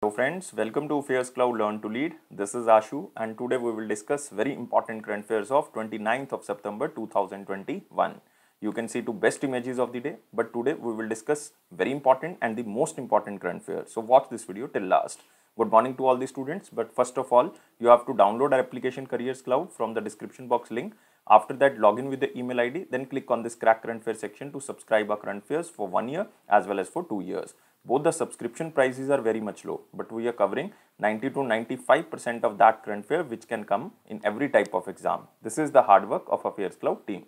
Hello friends, welcome to Affairs Cloud Learn to Lead. This is Ashu and today we will discuss very important current affairs of 29th of September 2021. You can see two best images of the day but today we will discuss very important and the most important current affairs. So watch this video till last. Good morning to all the students but first of all you have to download our application Careers Cloud from the description box link. After that log in with the email ID then click on this crack current fair section to subscribe our current fairs for one year as well as for two years both the subscription prices are very much low, but we are covering 90 to 95% of that current fare which can come in every type of exam. This is the hard work of Affairs Cloud team.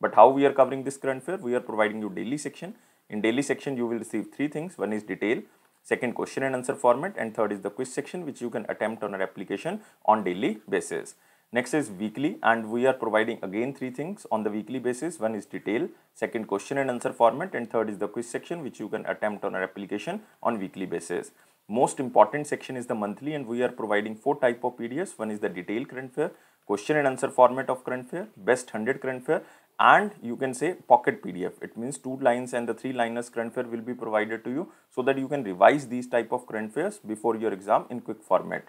But how we are covering this current fare? We are providing you daily section. In daily section, you will receive three things. One is detail, second question and answer format, and third is the quiz section which you can attempt on our application on daily basis. Next is weekly and we are providing again three things on the weekly basis. One is detail, second question and answer format and third is the quiz section which you can attempt on our application on weekly basis. Most important section is the monthly and we are providing four type of PDFs. One is the detail current fair, question and answer format of current fair, best 100 current fair and you can say pocket PDF. It means two lines and the three liners current fair will be provided to you so that you can revise these type of current fairs before your exam in quick format.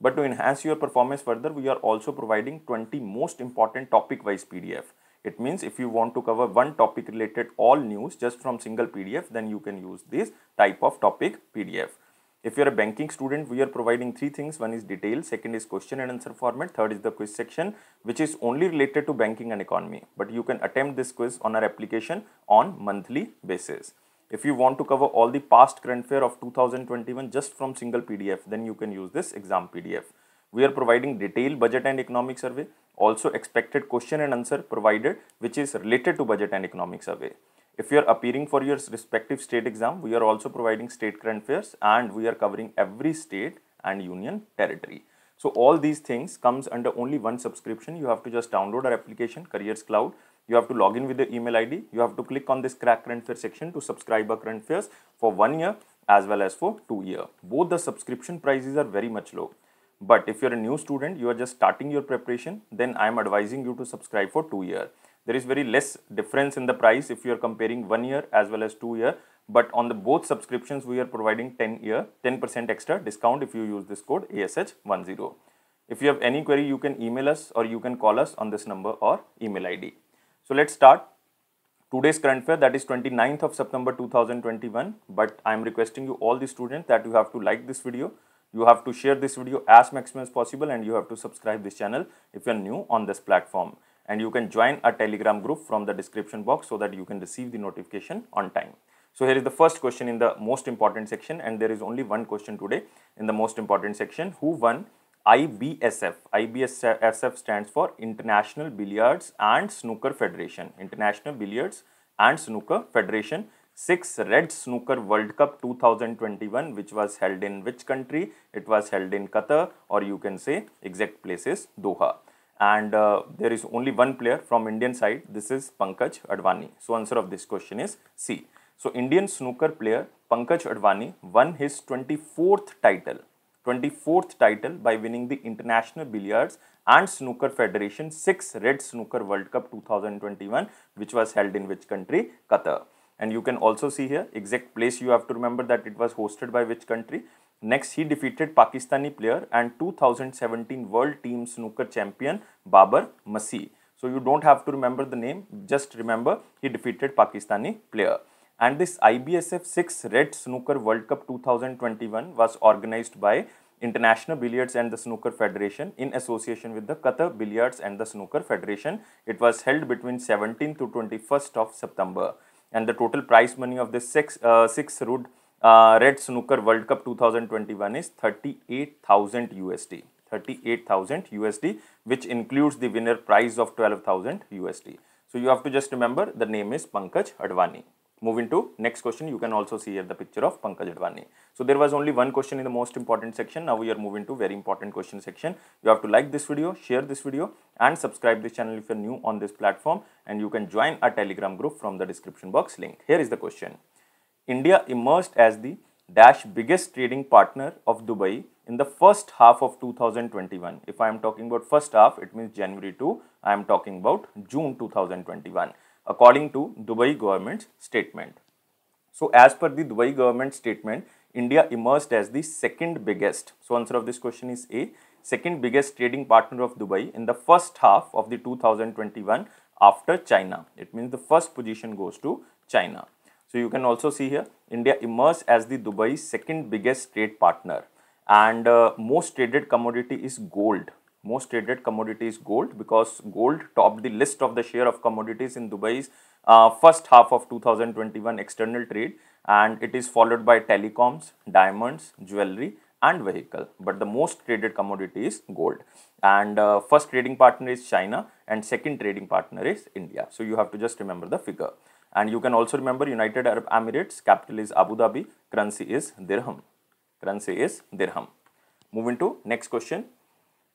But to enhance your performance further, we are also providing 20 most important topic wise PDF. It means if you want to cover one topic related all news just from single PDF, then you can use this type of topic PDF. If you're a banking student, we are providing three things. One is detail, second is question and answer format, third is the quiz section, which is only related to banking and economy. But you can attempt this quiz on our application on monthly basis. If you want to cover all the past current fair of 2021 just from single PDF, then you can use this exam PDF. We are providing detailed budget and economic survey, also expected question and answer provided, which is related to budget and economic survey. If you are appearing for your respective state exam, we are also providing state current fairs and we are covering every state and union territory. So all these things comes under only one subscription. You have to just download our application, Careers Cloud you have to log in with the email ID. You have to click on this crack current fair section to subscribe a current fares for one year as well as for two year. Both the subscription prices are very much low. But if you're a new student, you are just starting your preparation, then I'm advising you to subscribe for two year. There is very less difference in the price if you're comparing one year as well as two year. But on the both subscriptions, we are providing 10 year, 10% extra discount if you use this code ASH10. If you have any query, you can email us or you can call us on this number or email ID. So let's start today's current fair that is 29th of September 2021 but I am requesting you all the students that you have to like this video, you have to share this video as maximum as possible and you have to subscribe this channel if you are new on this platform and you can join a telegram group from the description box so that you can receive the notification on time. So here is the first question in the most important section and there is only one question today in the most important section who won IBSF. IBSF stands for International Billiards and Snooker Federation. International Billiards and Snooker Federation. 6 Red Snooker World Cup 2021 which was held in which country? It was held in Qatar or you can say exact places Doha. And uh, there is only one player from Indian side. This is Pankaj Advani. So answer of this question is C. So Indian snooker player Pankaj Advani won his 24th title 24th title by winning the International Billiards and Snooker Federation 6 Red Snooker World Cup 2021 which was held in which country? Qatar. And you can also see here exact place you have to remember that it was hosted by which country. Next he defeated Pakistani player and 2017 World Team Snooker Champion Babar Masih. So you don't have to remember the name, just remember he defeated Pakistani player and this IBSF 6 Red Snooker World Cup 2021 was organized by International Billiards and the Snooker Federation in association with the Qatar Billiards and the Snooker Federation. It was held between 17th to 21st of September and the total prize money of this 6 uh, 6 Rood uh, Red Snooker World Cup 2021 is 38,000 USD. 38,000 USD which includes the winner prize of 12,000 USD. So you have to just remember the name is Pankaj Advani. Moving to next question, you can also see here the picture of Pankaj Advani. So there was only one question in the most important section. Now we are moving to very important question section. You have to like this video, share this video and subscribe this channel if you are new on this platform and you can join our telegram group from the description box link. Here is the question. India emerged as the dash biggest trading partner of Dubai in the first half of 2021. If I am talking about first half, it means January to I am talking about June 2021 according to Dubai government's statement. So as per the Dubai government statement, India emerged as the second biggest. So answer of this question is A, second biggest trading partner of Dubai in the first half of the 2021 after China. It means the first position goes to China. So you can also see here, India emerged as the Dubai's second biggest trade partner and uh, most traded commodity is gold most traded commodity is gold because gold topped the list of the share of commodities in Dubai's uh, first half of 2021 external trade and it is followed by telecoms, diamonds, jewelry and vehicle. But the most traded commodity is gold and uh, first trading partner is China and second trading partner is India. So you have to just remember the figure. And you can also remember United Arab Emirates, capital is Abu Dhabi, currency is dirham. Currency is dirham. Moving to next question.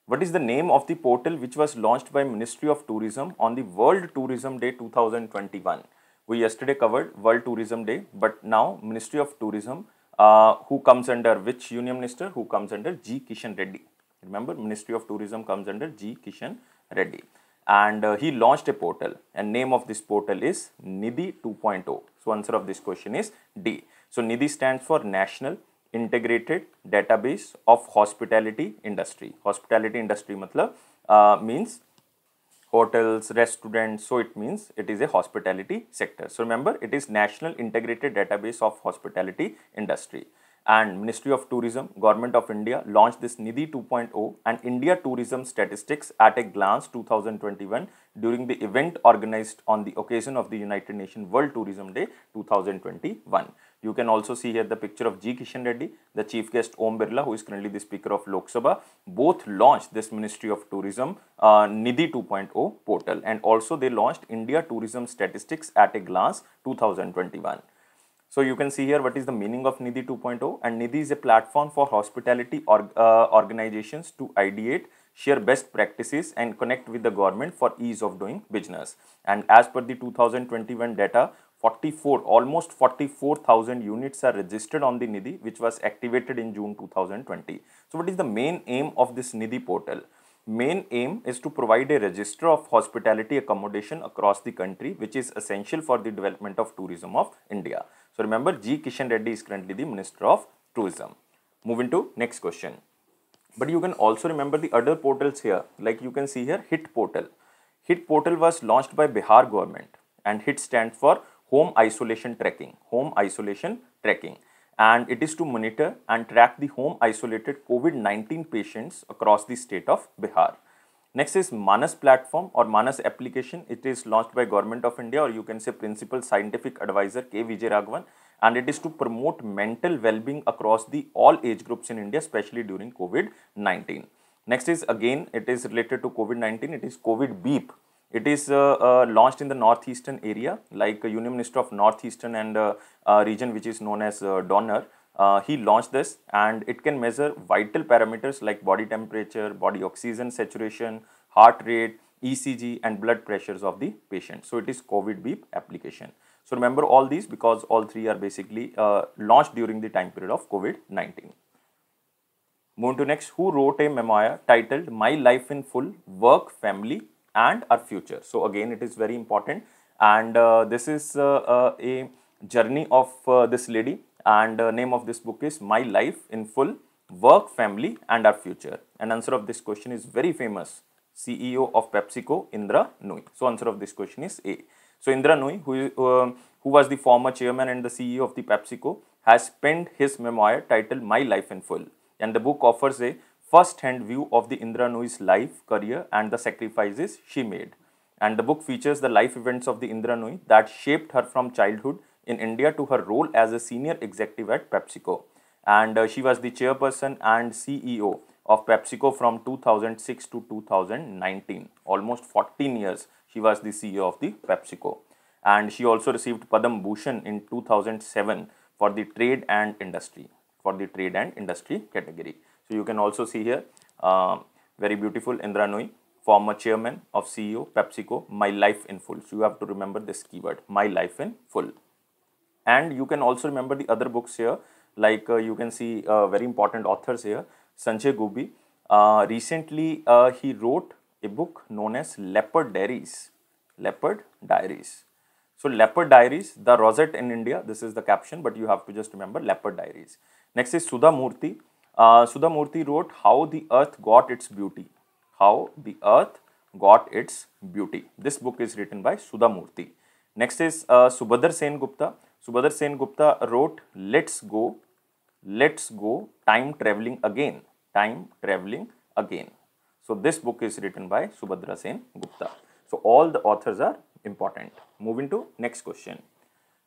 What is the name of the portal which was launched by Ministry of Tourism on the World Tourism Day 2021? We yesterday covered World Tourism Day, but now Ministry of Tourism, uh, who comes under which Union Minister? Who comes under G. Kishan Reddy. Remember, Ministry of Tourism comes under G. Kishan Reddy. And uh, he launched a portal and name of this portal is Nidhi 2.0. So answer of this question is D. So Nidhi stands for National integrated database of hospitality industry. Hospitality industry matlab, uh, means hotels, restaurants. So it means it is a hospitality sector. So remember, it is National Integrated Database of Hospitality Industry and Ministry of Tourism, Government of India launched this Nidhi 2.0 and India Tourism Statistics at a Glance 2021 during the event organized on the occasion of the United Nations World Tourism Day 2021. You can also see here the picture of G. Kishan Reddy, the chief guest Om Birla, who is currently the Speaker of Lok Sabha, both launched this Ministry of Tourism uh, Nidhi 2.0 portal and also they launched India Tourism Statistics at a Glance 2021. So you can see here what is the meaning of Nidhi 2.0 and Nidhi is a platform for hospitality or, uh, organizations to ideate, share best practices and connect with the government for ease of doing business. And as per the 2021 data, 44, almost 44,000 units are registered on the Nidhi which was activated in June 2020. So what is the main aim of this Nidhi portal? main aim is to provide a register of hospitality accommodation across the country which is essential for the development of tourism of India. So remember G Kishan Reddy is currently the Minister of Tourism. Moving to next question. But you can also remember the other portals here like you can see here HIT portal. HIT portal was launched by Bihar government and HIT stands for Home Isolation Tracking. Home Isolation Tracking and it is to monitor and track the home isolated COVID-19 patients across the state of Bihar. Next is Manas platform or Manas application. It is launched by Government of India or you can say Principal Scientific Advisor K. Vijay Raghavan and it is to promote mental well-being across the all age groups in India, especially during COVID-19. Next is again, it is related to COVID-19. It is COVID beep it is uh, uh, launched in the northeastern area, like uh, Union Minister of Northeastern and region which is known as Donner. Uh, he launched this and it can measure vital parameters like body temperature, body oxygen saturation, heart rate, ECG and blood pressures of the patient. So it is COVID beep application. So remember all these because all three are basically uh, launched during the time period of COVID-19. Moving to next, who wrote a memoir titled My Life in Full, Work, Family and our future. So again, it is very important. And uh, this is uh, uh a journey of uh, this lady and uh, name of this book is My Life in Full, Work, Family and Our Future. And answer of this question is very famous. CEO of PepsiCo, Indra Nooyi. So answer of this question is A. So Indra Nooyi, who, um, who was the former chairman and the CEO of the PepsiCo, has penned his memoir titled My Life in Full. And the book offers a first-hand view of the Indra Noi's life, career and the sacrifices she made. And the book features the life events of the Indra Noi that shaped her from childhood in India to her role as a senior executive at PepsiCo. And uh, she was the chairperson and CEO of PepsiCo from 2006 to 2019, almost 14 years she was the CEO of the PepsiCo. And she also received Padam Bhushan in 2007 for the trade and industry, for the trade and industry category you can also see here, uh, very beautiful Indra Nui, former chairman of CEO PepsiCo, my life in full. So you have to remember this keyword, my life in full. And you can also remember the other books here, like uh, you can see uh, very important authors here, Sanjay Gobi. Uh, recently, uh, he wrote a book known as Leopard Diaries. Leopard Diaries. So Leopard Diaries, the Rosette in India, this is the caption, but you have to just remember Leopard Diaries. Next is Sudha Murthy. Uh, Sudhamurti wrote How the Earth Got Its Beauty. How the Earth Got Its Beauty. This book is written by Sudhamurti. Next is uh, Subhadar Sen Gupta. Subhadar Sen Gupta wrote Let's Go, Let's Go, Time Traveling Again. Time Traveling Again. So, this book is written by Subhadra Sen Gupta. So, all the authors are important. Moving to next question.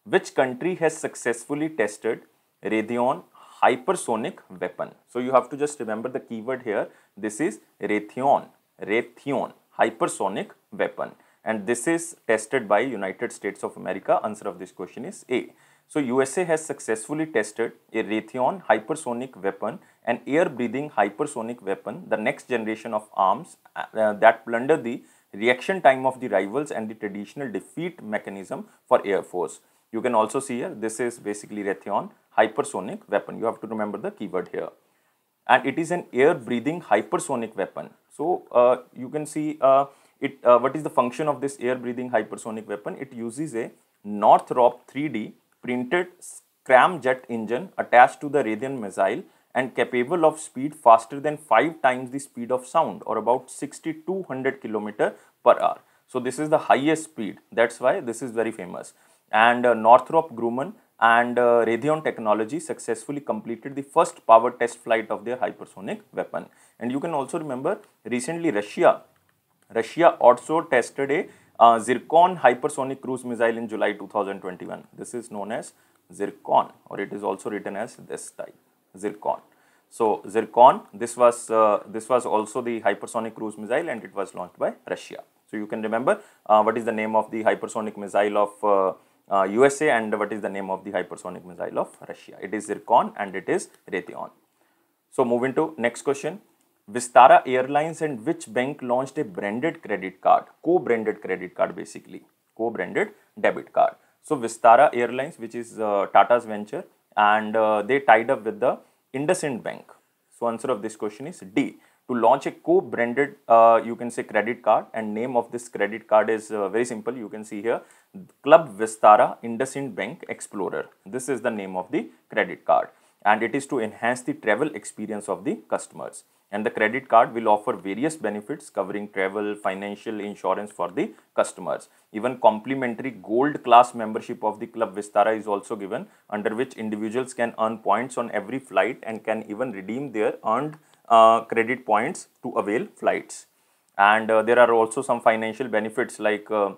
Which country has successfully tested radion? hypersonic weapon. So you have to just remember the keyword here. This is Raytheon, Raytheon, hypersonic weapon. And this is tested by United States of America. Answer of this question is A. So USA has successfully tested a Raytheon hypersonic weapon, an air-breathing hypersonic weapon, the next generation of arms uh, that plunder the reaction time of the rivals and the traditional defeat mechanism for Air Force. You can also see here, this is basically Raytheon hypersonic weapon. You have to remember the keyword here. And it is an air-breathing hypersonic weapon. So uh, you can see uh, it. Uh, what is the function of this air-breathing hypersonic weapon? It uses a Northrop 3D printed scramjet engine attached to the Radian missile and capable of speed faster than 5 times the speed of sound or about 6200 km per hour. So this is the highest speed. That's why this is very famous. And uh, Northrop Grumman and uh, Raytheon Technology successfully completed the first power test flight of their hypersonic weapon. And you can also remember recently Russia, Russia also tested a uh, Zircon hypersonic cruise missile in July 2021. This is known as Zircon or it is also written as this type, Zircon. So Zircon, this was, uh, this was also the hypersonic cruise missile and it was launched by Russia. So you can remember uh, what is the name of the hypersonic missile of uh, uh, USA and what is the name of the hypersonic missile of Russia. It is Zircon and it is Raytheon. So move into next question. Vistara Airlines and which bank launched a branded credit card, co-branded credit card basically, co-branded debit card. So Vistara Airlines which is uh, Tata's venture and uh, they tied up with the IndusInd Bank. So answer of this question is D to launch a co-branded uh, you can say credit card and name of this credit card is uh, very simple you can see here club vistara IndusInd bank explorer this is the name of the credit card and it is to enhance the travel experience of the customers and the credit card will offer various benefits covering travel financial insurance for the customers even complimentary gold class membership of the club vistara is also given under which individuals can earn points on every flight and can even redeem their earned uh, credit points to avail flights. And uh, there are also some financial benefits like uh,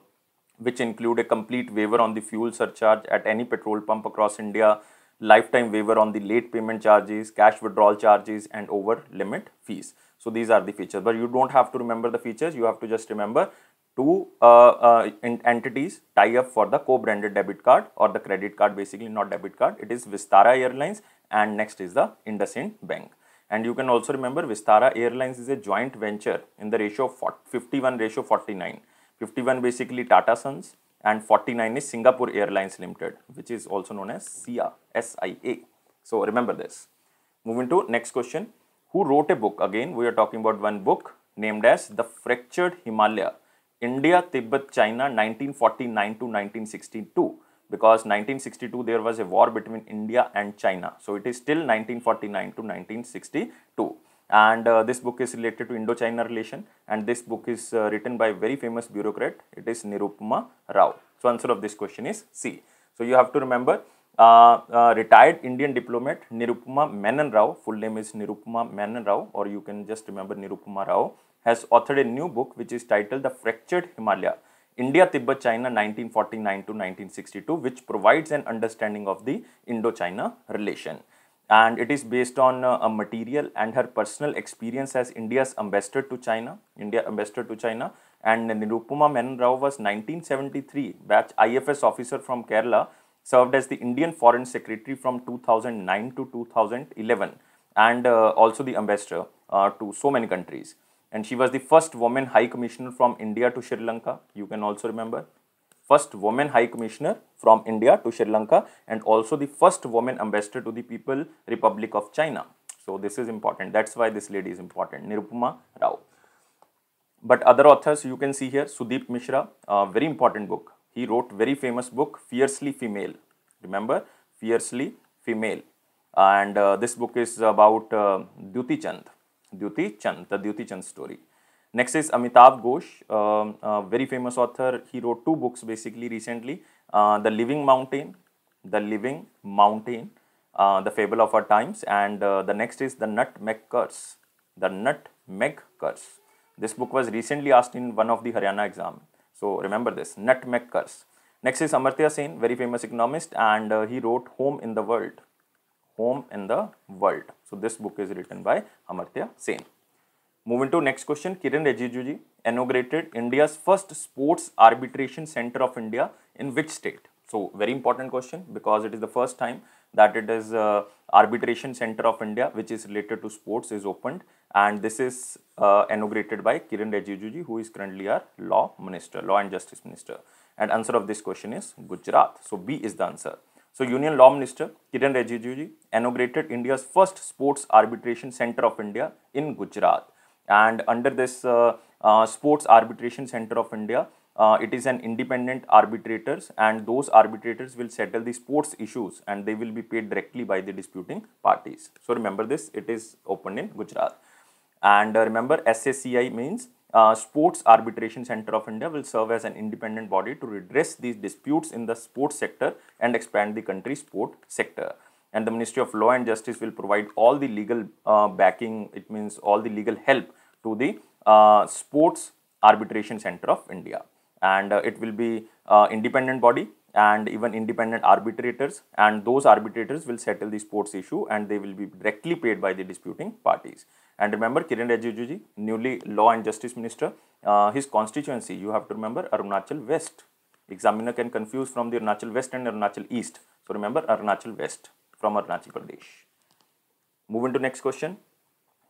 which include a complete waiver on the fuel surcharge at any petrol pump across India, lifetime waiver on the late payment charges, cash withdrawal charges and over limit fees. So these are the features, but you don't have to remember the features. You have to just remember two uh, uh entities tie up for the co-branded debit card or the credit card, basically not debit card. It is Vistara Airlines and next is the IndusInd Bank. And you can also remember Vistara Airlines is a joint venture in the ratio of 51 ratio 49. 51 basically Tata Sons and 49 is Singapore Airlines Limited, which is also known as SIA, S-I-A. So remember this. Moving to next question. Who wrote a book? Again, we are talking about one book named as The Fractured Himalaya, India, Tibet, China, 1949 to 1962 because 1962 there was a war between India and China. So it is still 1949 to 1962 and uh, this book is related to Indo-China relation and this book is uh, written by very famous bureaucrat it is Nirupama Rao. So answer of this question is C. So you have to remember uh, uh retired Indian diplomat Nirupama Menon Rao, full name is Nirupama Menon Rao or you can just remember Nirupama Rao has authored a new book which is titled The Fractured Himalaya India, Tibet, China 1949 to 1962, which provides an understanding of the Indo-China relation. And it is based on uh, a material and her personal experience as India's ambassador to China, India ambassador to China. And Nirupama Menon Rao was 1973 batch IFS officer from Kerala, served as the Indian Foreign Secretary from 2009 to 2011 and uh, also the ambassador uh, to so many countries and she was the first woman high commissioner from India to Sri Lanka. You can also remember. First woman high commissioner from India to Sri Lanka and also the first woman ambassador to the People Republic of China. So this is important. That's why this lady is important. Nirupama Rao. But other authors you can see here, Sudeep Mishra, a very important book. He wrote very famous book, Fiercely Female. Remember, Fiercely Female. And uh, this book is about uh, Duti Chand Dhyuti Chand, the Dhyuti Chand story. Next is Amitav Ghosh, a uh, uh, very famous author. He wrote two books basically recently, uh, The Living Mountain, The Living Mountain, uh, The Fable of Our Times and uh, the next is The Nutmeg Curse, The Nutmeg Curse. This book was recently asked in one of the Haryana exam. So remember this, Nutmeg Curse. Next is Amartya Sen, very famous economist and uh, he wrote Home in the World, Home in the World. So this book is written by Amartya Sen. Moving to next question, Kiran Rejijuji inaugurated India's first sports arbitration center of India in which state? So very important question because it is the first time that it is uh, arbitration center of India which is related to sports is opened and this is uh, inaugurated by Kiran Rejijuji who is currently our law minister, law and justice minister and answer of this question is Gujarat. So B is the answer. So Union Law Minister Kiran Rejijuji inaugurated India's first sports arbitration center of India in Gujarat. And under this uh, uh, Sports Arbitration Center of India, uh, it is an independent arbitrators and those arbitrators will settle the sports issues and they will be paid directly by the disputing parties. So remember this, it is open in Gujarat. And uh, remember SACI means uh, sports Arbitration Center of India will serve as an independent body to redress these disputes in the sports sector and expand the country's sport sector. And the Ministry of Law and Justice will provide all the legal uh, backing, it means all the legal help to the uh, Sports Arbitration Center of India. And uh, it will be uh, independent body and even independent arbitrators and those arbitrators will settle the sports issue and they will be directly paid by the disputing parties. And remember Kiran Rijiju ji, newly Law and Justice Minister, uh, his constituency, you have to remember Arunachal West. Examiner can confuse from the Arunachal West and Arunachal East. So remember Arunachal West from Arunachal Pradesh. Moving to next question.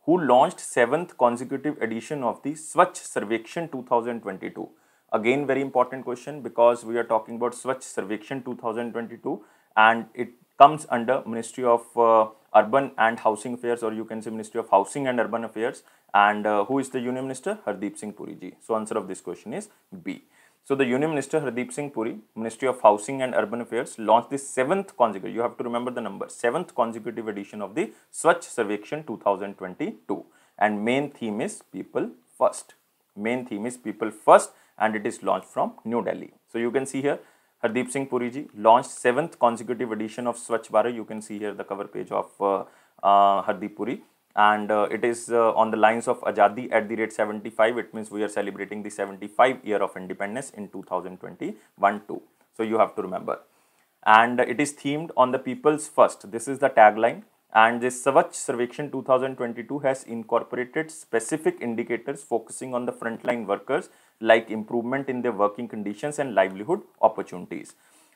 Who launched 7th consecutive edition of the Swachh Sarvekshan 2022? Again, very important question because we are talking about Swachh Sarvekshan 2022 and it comes under Ministry of uh, Urban and Housing Affairs or you can say Ministry of Housing and Urban Affairs and uh, who is the Union Minister? Hardeep Singh Puri ji. So answer of this question is B. So the Union Minister Hardeep Singh Puri, Ministry of Housing and Urban Affairs launched the seventh consecutive, you have to remember the number, seventh consecutive edition of the Swachh Sarvekshan 2022 and main theme is people first. Main theme is people first and it is launched from New Delhi. So you can see here Hardeep Singh Puri ji launched seventh consecutive edition of Swachh Bharat. You can see here the cover page of uh, uh, Hardeep Puri and uh, it is uh, on the lines of Ajadi at the rate 75. It means we are celebrating the 75 year of independence in 2021-2. So you have to remember. And it is themed on the people's first. This is the tagline. And this Swachh Survection 2022 has incorporated specific indicators focusing on the frontline workers like improvement in their working conditions and livelihood opportunities.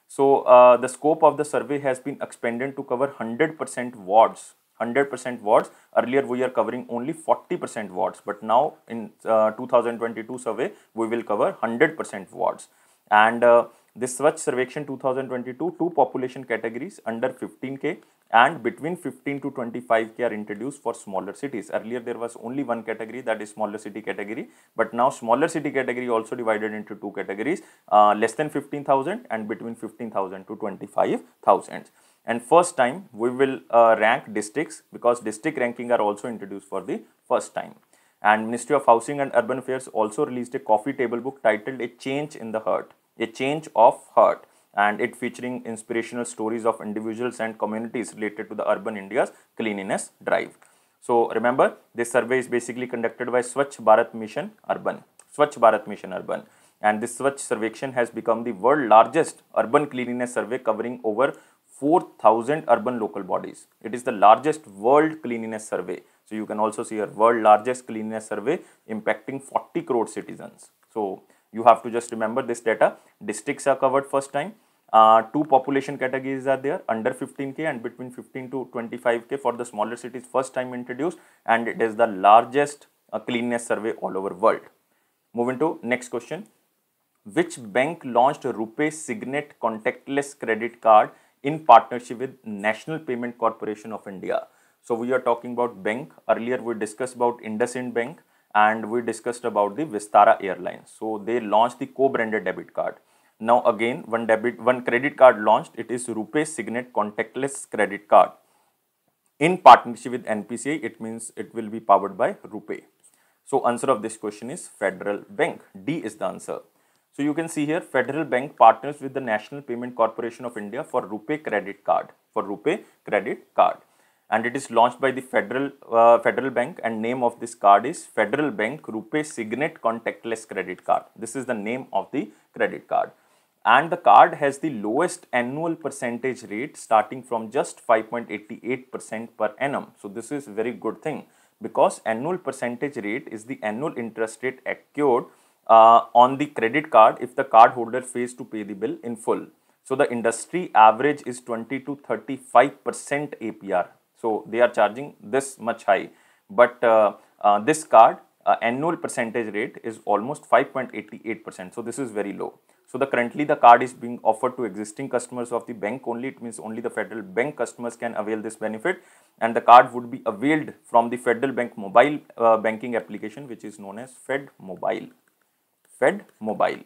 So uh, the scope of the survey has been expanded to cover 100% wards 100% wards earlier we are covering only 40% wards but now in uh, 2022 survey we will cover 100% wards and uh, this Swachh Sarvekshan 2022 two population categories under 15k and between 15 to 25k are introduced for smaller cities. Earlier there was only one category that is smaller city category but now smaller city category also divided into two categories uh, less than 15,000 and between 15,000 to 25,000 and first time we will uh, rank districts because district ranking are also introduced for the first time and ministry of housing and urban affairs also released a coffee table book titled a change in the heart a change of heart and it featuring inspirational stories of individuals and communities related to the urban India's cleanliness drive. So remember, this survey is basically conducted by Swachh Bharat Mission Urban. Swachh Bharat Mission Urban. And this Swachh Survekshan has become the world largest urban cleanliness survey covering over 4,000 urban local bodies. It is the largest world cleanliness survey. So you can also see a world largest cleanliness survey impacting 40 crore citizens. So you have to just remember this data. Districts are covered first time. Uh, two population categories are there under 15k and between 15 to 25k for the smaller cities first time introduced and it is the largest uh, cleanliness survey all over world. Moving to next question. Which bank launched Rupee Signet contactless credit card in partnership with National Payment Corporation of India? So we are talking about bank. Earlier we discussed about IndusInd Bank and we discussed about the Vistara Airlines. So they launched the co-branded debit card. Now again, one debit, one credit card launched. It is Rupee Signet contactless credit card. In partnership with NPCI, it means it will be powered by Rupee. So answer of this question is Federal Bank. D is the answer. So you can see here Federal Bank partners with the National Payment Corporation of India for Rupee credit card. For Rupee credit card and it is launched by the Federal uh, Federal Bank and name of this card is Federal Bank Rupee Signet Contactless Credit Card. This is the name of the credit card. And the card has the lowest annual percentage rate starting from just 5.88% per annum. So this is very good thing because annual percentage rate is the annual interest rate accrued uh, on the credit card if the card holder fails to pay the bill in full. So the industry average is 20 to 35% APR so, they are charging this much high, but uh, uh, this card uh, annual percentage rate is almost 5.88 percent. So, this is very low. So, the currently the card is being offered to existing customers of the bank only. It means only the federal bank customers can avail this benefit and the card would be availed from the federal bank mobile uh, banking application which is known as Fed Mobile. Fed Mobile.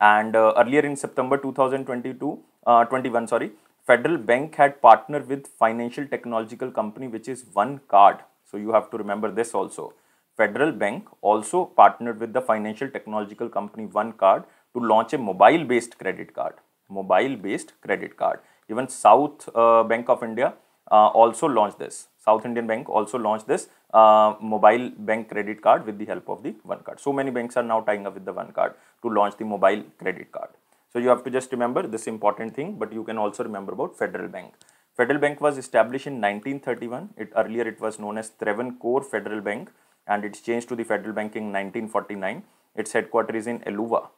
And uh, earlier in September 2022, uh, 21 sorry, Federal Bank had partnered with financial technological company which is One Card. So you have to remember this also. Federal Bank also partnered with the financial technological company One Card to launch a mobile based credit card. Mobile based credit card. Even South uh, Bank of India uh, also launched this. South Indian Bank also launched this uh, mobile bank credit card with the help of the One Card. So many banks are now tying up with the One Card to launch the mobile credit card. So you have to just remember this important thing, but you can also remember about Federal Bank. Federal Bank was established in 1931. It, earlier it was known as Travancore Federal Bank and it's changed to the Federal Bank in 1949. Its headquarters is in Eluva,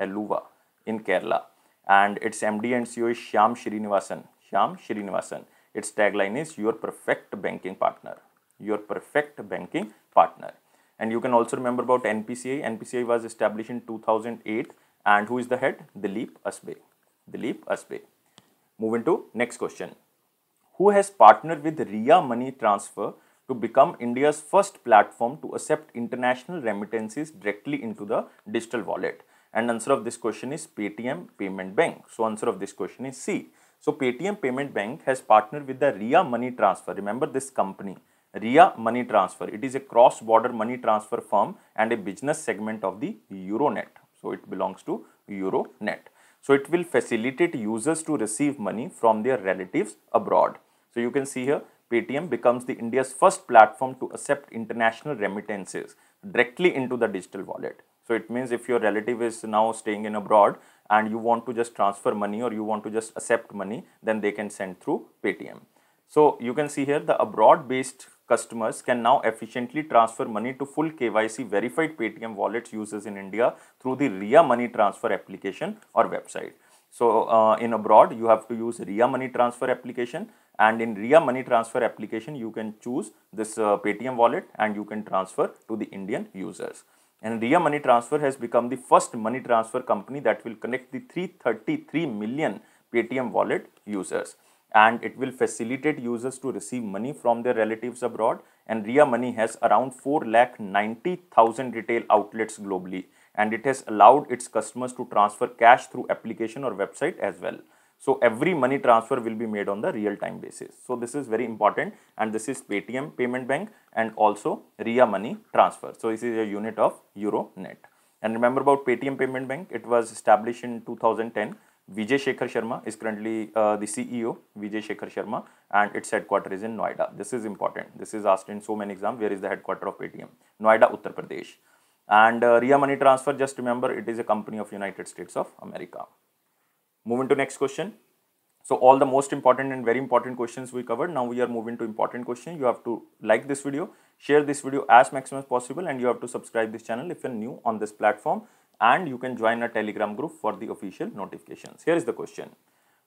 Eluva in Kerala and its MD and CEO is Shyam Srinivasan. Shyam Srinivasan. Its tagline is your perfect banking partner. Your perfect banking partner. And you can also remember about NPCI. NPCI was established in 2008 and who is the head? Dilip Asbe. Dilip Asbe. Move into next question. Who has partnered with RIA Money Transfer to become India's first platform to accept international remittances directly into the digital wallet? And answer of this question is Paytm Payment Bank. So answer of this question is C. So Paytm Payment Bank has partnered with the RIA Money Transfer. Remember this company, RIA Money Transfer. It is a cross-border money transfer firm and a business segment of the Euronet. So it belongs to Euronet. So it will facilitate users to receive money from their relatives abroad. So you can see here Paytm becomes the India's first platform to accept international remittances directly into the digital wallet. So it means if your relative is now staying in abroad and you want to just transfer money or you want to just accept money, then they can send through Paytm. So you can see here the abroad based customers can now efficiently transfer money to full KYC verified Paytm wallets users in India through the RIA money transfer application or website. So uh, in abroad, you have to use RIA money transfer application and in RIA money transfer application, you can choose this uh, Paytm wallet and you can transfer to the Indian users. And RIA Money Transfer has become the first money transfer company that will connect the 333 million Paytm wallet users and it will facilitate users to receive money from their relatives abroad and Ria Money has around 4 lakh 90,000 retail outlets globally and it has allowed its customers to transfer cash through application or website as well. So every money transfer will be made on the real time basis. So this is very important and this is Paytm payment bank and also Ria Money transfer. So this is a unit of Euronet. And remember about Paytm payment bank, it was established in 2010 Vijay Shekhar Sharma is currently uh, the CEO, Vijay Shekhar Sharma, and its headquarters is in Noida. This is important. This is asked in so many exams. Where is the headquarters of Paytm? Noida, Uttar Pradesh. And uh, RIA Money Transfer, just remember, it is a company of United States of America. Moving to next question. So all the most important and very important questions we covered. Now we are moving to important question. You have to like this video, share this video as maximum as possible and you have to subscribe this channel if you're new on this platform and you can join a telegram group for the official notifications. Here is the question.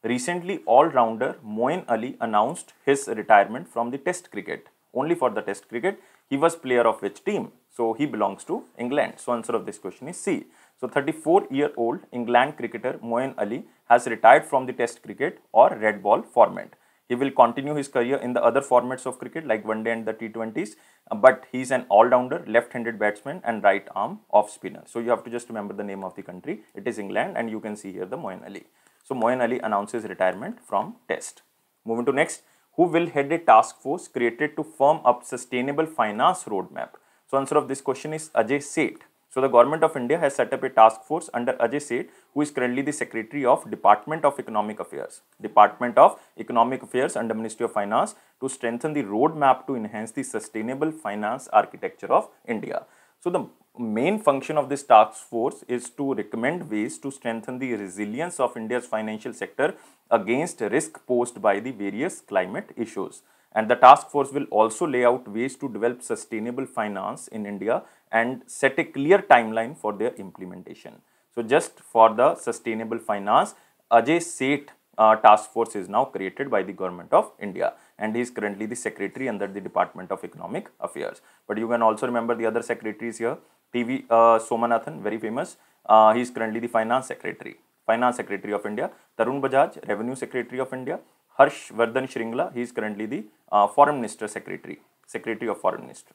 Recently, all-rounder Moin Ali announced his retirement from the test cricket. Only for the test cricket, he was player of which team? So, he belongs to England. So, answer of this question is C. So, 34-year-old England cricketer Moin Ali has retired from the test cricket or red ball format. He will continue his career in the other formats of cricket like one day and the T20s, uh, but he's an all-rounder, left-handed batsman and right arm off spinner. So you have to just remember the name of the country. It is England and you can see here the moyen Ali. So moyen Ali announces retirement from test. Moving to next, who will head a task force created to firm up sustainable finance roadmap? So answer of this question is Ajay Seth. So the government of India has set up a task force under Ajay Seth, who is currently the secretary of Department of Economic Affairs, Department of Economic Affairs under Ministry of Finance to strengthen the roadmap to enhance the sustainable finance architecture of India. So the main function of this task force is to recommend ways to strengthen the resilience of India's financial sector against risk posed by the various climate issues. And the task force will also lay out ways to develop sustainable finance in India and set a clear timeline for their implementation. So just for the sustainable finance, Ajay Seth uh, task force is now created by the government of India and he is currently the secretary under the Department of Economic Affairs. But you can also remember the other secretaries here, TV uh, Somanathan, very famous, uh, he is currently the finance secretary, finance secretary of India, Tarun Bajaj, revenue secretary of India, Harsh Vardhan Shringla, he is currently the uh, foreign minister secretary, secretary of foreign minister.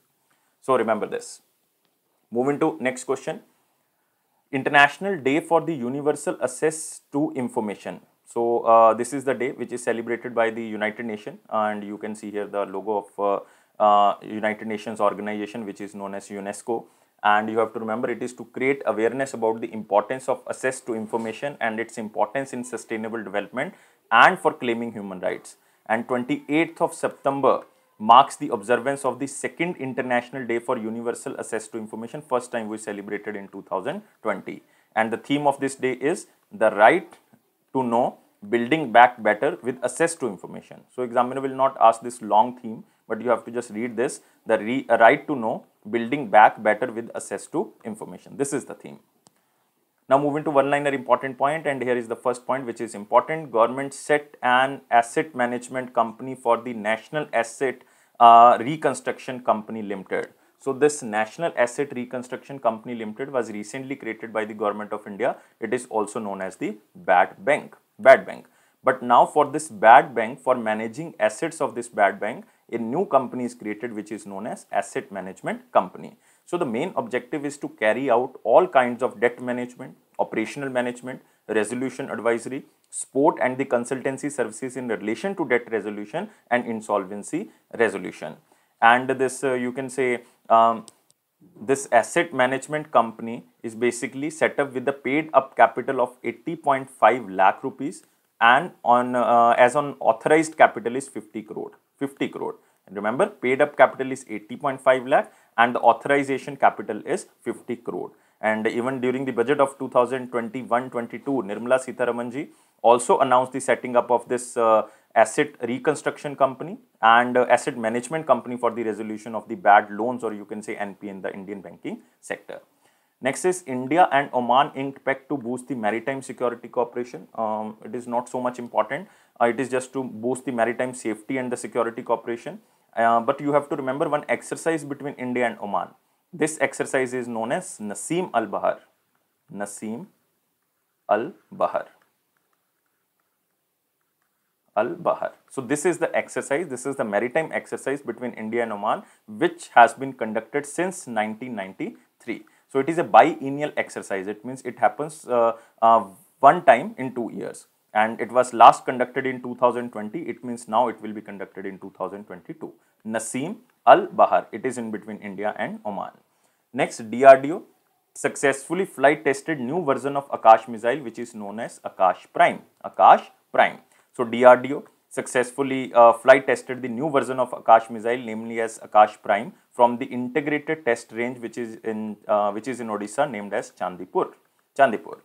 So remember this. Moving to next question. International Day for the Universal Access to Information. So uh, this is the day which is celebrated by the United Nations and you can see here the logo of uh, uh, United Nations organization which is known as UNESCO and you have to remember it is to create awareness about the importance of access to information and its importance in sustainable development and for claiming human rights. And 28th of September marks the observance of the second International Day for Universal Access to Information, first time we celebrated in 2020. And the theme of this day is the right to know building back better with access to information. So examiner will not ask this long theme, but you have to just read this, the re right to know building back better with access to information. This is the theme. Now moving to one liner important point and here is the first point which is important. Government set an asset management company for the National Asset uh, Reconstruction Company Limited. So this National Asset Reconstruction Company Limited was recently created by the government of India. It is also known as the BAD Bank. BAD Bank. But now for this BAD Bank, for managing assets of this BAD Bank, a new company is created which is known as Asset Management Company. So the main objective is to carry out all kinds of debt management, operational management, resolution advisory, sport and the consultancy services in relation to debt resolution and insolvency resolution. And this uh, you can say um, this asset management company is basically set up with a paid up capital of 80.5 lakh rupees and on uh, as on authorized capital is 50 crore 50 crore and remember paid up capital is 80.5 lakh and the authorization capital is 50 crore. And even during the budget of 2021-22, Nirmala Sitaramanji also announced the setting up of this uh, asset reconstruction company and uh, asset management company for the resolution of the bad loans or you can say NP in the Indian banking sector. Next is India and Oman inked pact to boost the maritime security cooperation. Um, it is not so much important. Uh, it is just to boost the maritime safety and the security cooperation. Uh, but you have to remember one exercise between India and Oman. This exercise is known as Nasim al Bahar. Nasim al Bahar. Al Bahar. So, this is the exercise, this is the maritime exercise between India and Oman, which has been conducted since 1993. So, it is a biennial exercise, it means it happens uh, uh, one time in two years and it was last conducted in 2020 it means now it will be conducted in 2022 nasim al bahar it is in between india and oman next drdo successfully flight tested new version of akash missile which is known as akash prime akash prime so drdo successfully uh, flight tested the new version of akash missile namely as akash prime from the integrated test range which is in uh, which is in odisha named as chandipur chandipur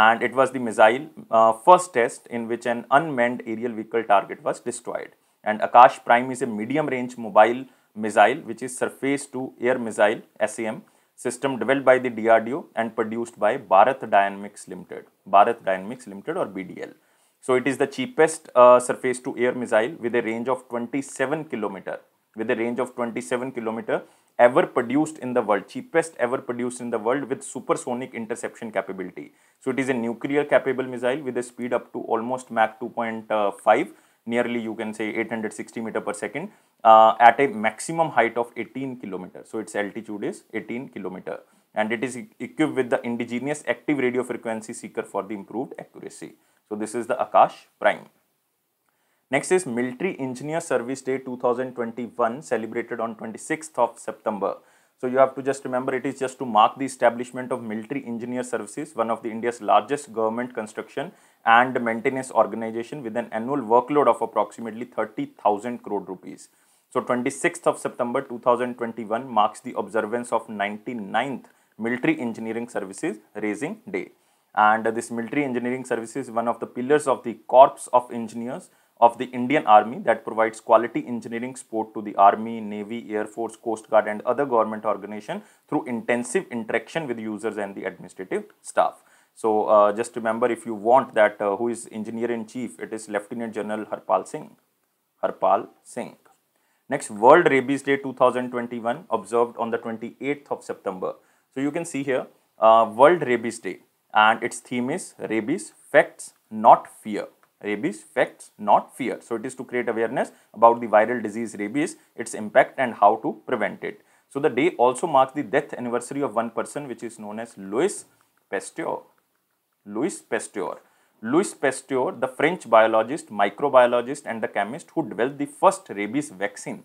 and it was the missile uh, first test in which an unmanned aerial vehicle target was destroyed. And Akash Prime is a medium-range mobile missile which is surface-to-air missile SAM system developed by the DRDO and produced by Bharat Dynamics Limited, Bharat Dynamics Limited or BDL. So it is the cheapest uh, surface-to-air missile with a range of 27 kilometer, with a range of 27 kilometer ever produced in the world, cheapest ever produced in the world with supersonic interception capability. So it is a nuclear capable missile with a speed up to almost Mach 2.5 nearly you can say 860 meter per second uh, at a maximum height of 18 kilometer. So its altitude is 18 kilometer and it is equipped with the indigenous active radio frequency seeker for the improved accuracy. So this is the Akash Prime. Next is Military Engineer Service Day 2021 celebrated on 26th of September. So you have to just remember it is just to mark the establishment of Military Engineer Services, one of the India's largest government construction and maintenance organization with an annual workload of approximately 30,000 crore rupees. So 26th of September 2021 marks the observance of 99th Military Engineering Services Raising Day. And this Military Engineering Services is one of the pillars of the Corps of Engineers of the Indian Army that provides quality engineering support to the Army, Navy, Air Force, Coast Guard and other government organization through intensive interaction with users and the administrative staff. So uh, just remember if you want that uh, who is engineer-in-chief, it is Lieutenant General Harpal Singh. Harpal Singh. Next, World Rabies Day 2021 observed on the 28th of September. So you can see here uh, World Rabies Day and its theme is Rabies Facts Not Fear rabies facts not fear. So it is to create awareness about the viral disease rabies, its impact and how to prevent it. So the day also marks the death anniversary of one person which is known as Louis Pasteur. Louis Pasteur. Louis Pasteur, the French biologist, microbiologist and the chemist who developed the first rabies vaccine.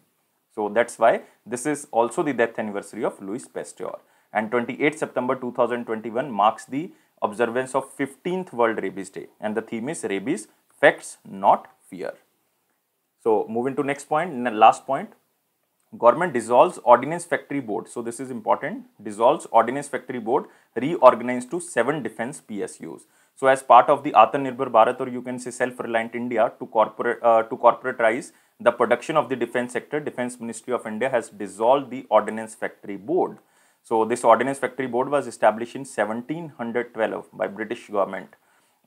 So that's why this is also the death anniversary of Louis Pasteur. And 28 September 2021 marks the observance of 15th World Rabies Day and the theme is rabies facts, not fear. So, moving to next point, last point, government dissolves ordinance factory board. So, this is important, dissolves ordinance factory board, reorganized to 7 defense PSUs. So, as part of the Atmanirbhar Bharat or you can say self-reliant India to corporate uh, to corporatize the production of the defense sector, Defense Ministry of India has dissolved the ordinance factory board. So, this ordinance factory board was established in 1712 by British government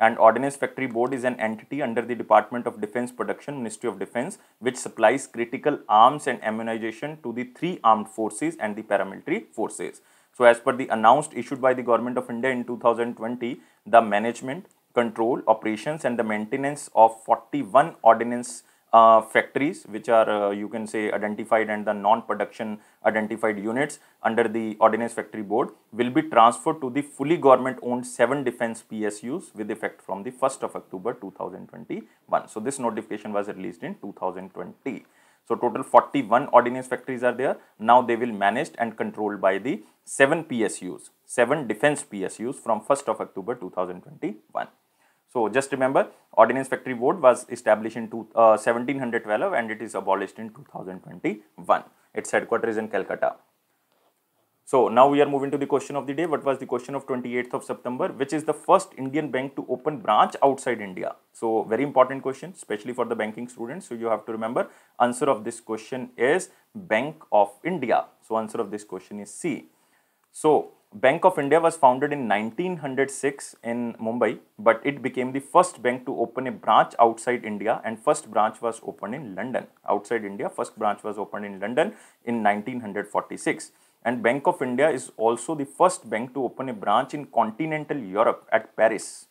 and Ordnance Factory Board is an entity under the Department of Defense Production, Ministry of Defense, which supplies critical arms and ammunition to the three armed forces and the paramilitary forces. So, as per the announced issued by the Government of India in 2020, the management, control, operations and the maintenance of 41 ordnance uh, factories which are uh, you can say identified and the non-production identified units under the ordnance factory board will be transferred to the fully government owned 7 defense PSUs with effect from the 1st of October 2021. So, this notification was released in 2020. So, total 41 ordnance factories are there. Now, they will managed and controlled by the 7 PSUs, 7 defense PSUs from 1st of October 2021. So just remember, Ordinance Factory Board was established in two, uh, 1712 and it is abolished in 2021. Its headquarters is in Calcutta. So now we are moving to the question of the day. What was the question of 28th of September? Which is the first Indian bank to open branch outside India? So very important question, especially for the banking students. So you have to remember answer of this question is Bank of India. So answer of this question is C. So Bank of India was founded in 1906 in Mumbai, but it became the first bank to open a branch outside India and first branch was opened in London. Outside India, first branch was opened in London in 1946. And Bank of India is also the first bank to open a branch in continental Europe at Paris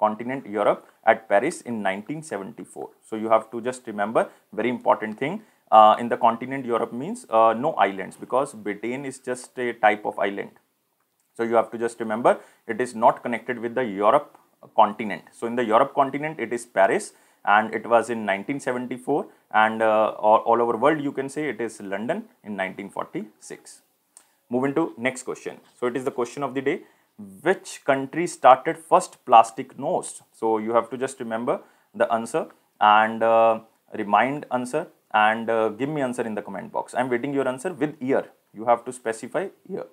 continent Europe at Paris in 1974. So you have to just remember very important thing uh, in the continent Europe means uh, no islands because Britain is just a type of island. So you have to just remember it is not connected with the Europe continent. So in the Europe continent, it is Paris and it was in 1974 and uh, all, all over world you can say it is London in 1946. Move into next question. So it is the question of the day. Which country started first plastic nose? So you have to just remember the answer and uh, remind answer and uh, give me answer in the comment box. I am waiting your answer with year. You have to specify year.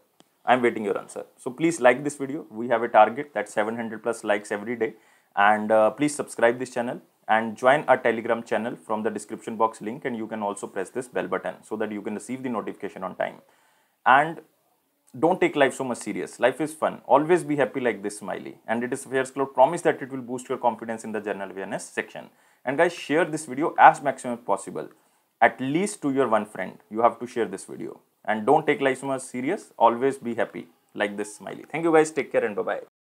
I'm waiting your answer. So please like this video. We have a target that 700 plus likes every day. And uh, please subscribe this channel and join our telegram channel from the description box link and you can also press this bell button so that you can receive the notification on time. And don't take life so much serious. Life is fun. Always be happy like this smiley. And it is fair Cloud promise that it will boost your confidence in the general awareness section. And guys, share this video as maximum possible. At least to your one friend, you have to share this video and don't take life so much serious always be happy like this smiley thank you guys take care and bye bye